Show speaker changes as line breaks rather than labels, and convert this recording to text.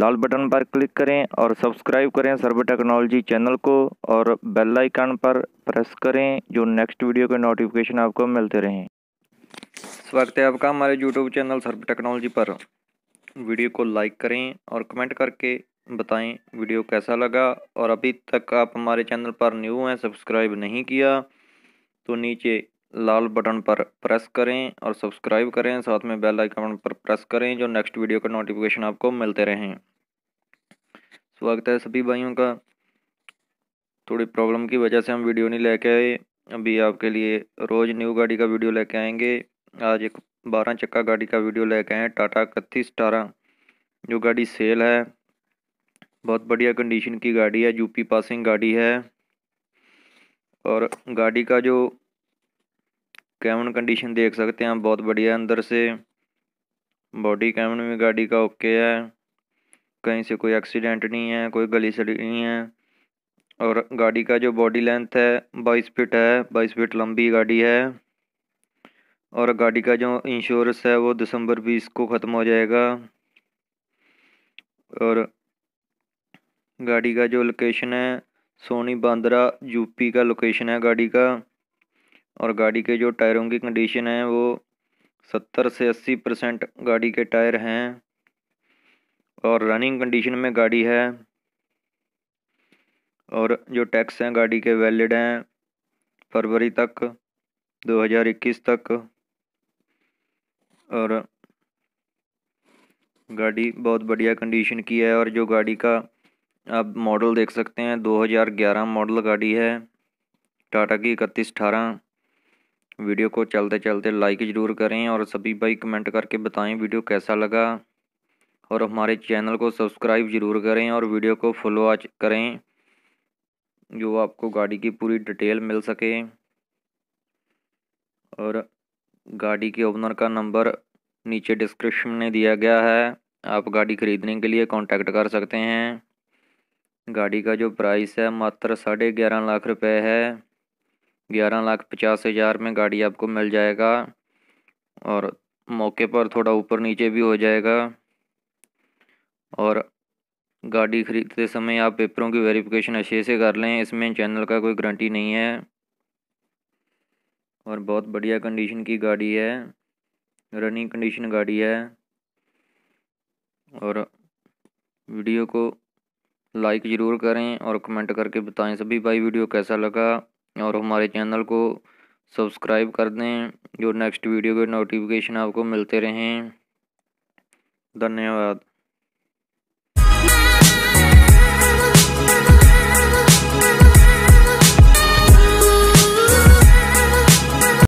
लाल button पर click करें और सब्सक्राइब करें सर्वे टेक्नोलॉजी चैनल को और बेल आइकन पर प्रेस करें जो नेक्स्ट वीडियो के नोटिफिकेशन आपको मिलते रहें स्वागत है आपका हमारे यूट्यूब चैनल सर्वे टेक्नोलॉजी पर वीडियो को लाइक करें और कमेंट करके बताएं वीडियो कैसा लगा और अभी तक आप हमारे चैनल पर न्यू हैं सब्सक्राइब नहीं किया तो नीचे लाल बटन पर प्रेस करें और सब्सक्राइब करें साथ में बेल आइकन पर प्रेस करें जो नेक्स्ट वीडियो का नोटिफिकेशन आपको मिलते रहें स्वागत है सभी भाइयों का थोड़ी प्रॉब्लम की वजह से हम वीडियो नहीं लेके आए अभी आपके लिए रोज़ न्यू गाड़ी का वीडियो लेके आएंगे आज एक बारह चक्का गाड़ी का वीडियो लेके आए टाटा इकतीस स्टारा जो गाड़ी सेल है बहुत बढ़िया कंडीशन की गाड़ी है यूपी पासिंग गाड़ी है और गाड़ी का जो कैमन कंडीशन देख सकते हैं आप बहुत बढ़िया अंदर से बॉडी कैमन में गाड़ी का ओके है कहीं से कोई एक्सीडेंट नहीं है कोई गली सड़ी नहीं है और गाड़ी का जो बॉडी लेंथ है बाईस फिट है बाईस फिट लंबी गाड़ी है और गाड़ी का जो इंश्योरेंस है वो दिसंबर बीस को ख़त्म हो जाएगा और गाड़ी का जो लोकेशन है सोनी बांद्रा यूपी का लोकेशन है गाड़ी का और गाड़ी के जो टायरों की कंडीशन है वो सत्तर से अस्सी परसेंट गाड़ी के टायर हैं और रनिंग कंडीशन में गाड़ी है और जो टैक्स हैं गाड़ी के वैलिड हैं फरवरी तक 2021 तक और गाड़ी बहुत बढ़िया कंडीशन की है और जो गाड़ी का आप मॉडल देख सकते हैं 2011 मॉडल गाड़ी है टाटा की इकतीस अठारह वीडियो को चलते चलते लाइक ज़रूर करें और सभी भाई कमेंट करके बताएं वीडियो कैसा लगा और हमारे चैनल को सब्सक्राइब ज़रूर करें और वीडियो को फॉलो वॉच करें जो आपको गाड़ी की पूरी डिटेल मिल सके और गाड़ी के ओनर का नंबर नीचे डिस्क्रिप्शन में दिया गया है आप गाड़ी ख़रीदने के लिए कांटेक्ट कर सकते हैं गाड़ी का जो प्राइस है मात्र साढ़े ग्यारह लाख रुपए है ग्यारह लाख पचास हज़ार में गाड़ी आपको मिल जाएगा और मौके पर थोड़ा ऊपर नीचे भी हो जाएगा और गाड़ी खरीदते समय आप पेपरों की वेरिफिकेशन अच्छे से कर लें इसमें चैनल का कोई गारंटी नहीं है और बहुत बढ़िया कंडीशन की गाड़ी है रनिंग कंडीशन गाड़ी है और वीडियो को लाइक ज़रूर करें और कमेंट करके बताएं सभी भाई वीडियो कैसा लगा और हमारे चैनल को सब्सक्राइब कर दें जो नेक्स्ट वीडियो के नोटिफिकेशन आपको मिलते रहें धन्यवाद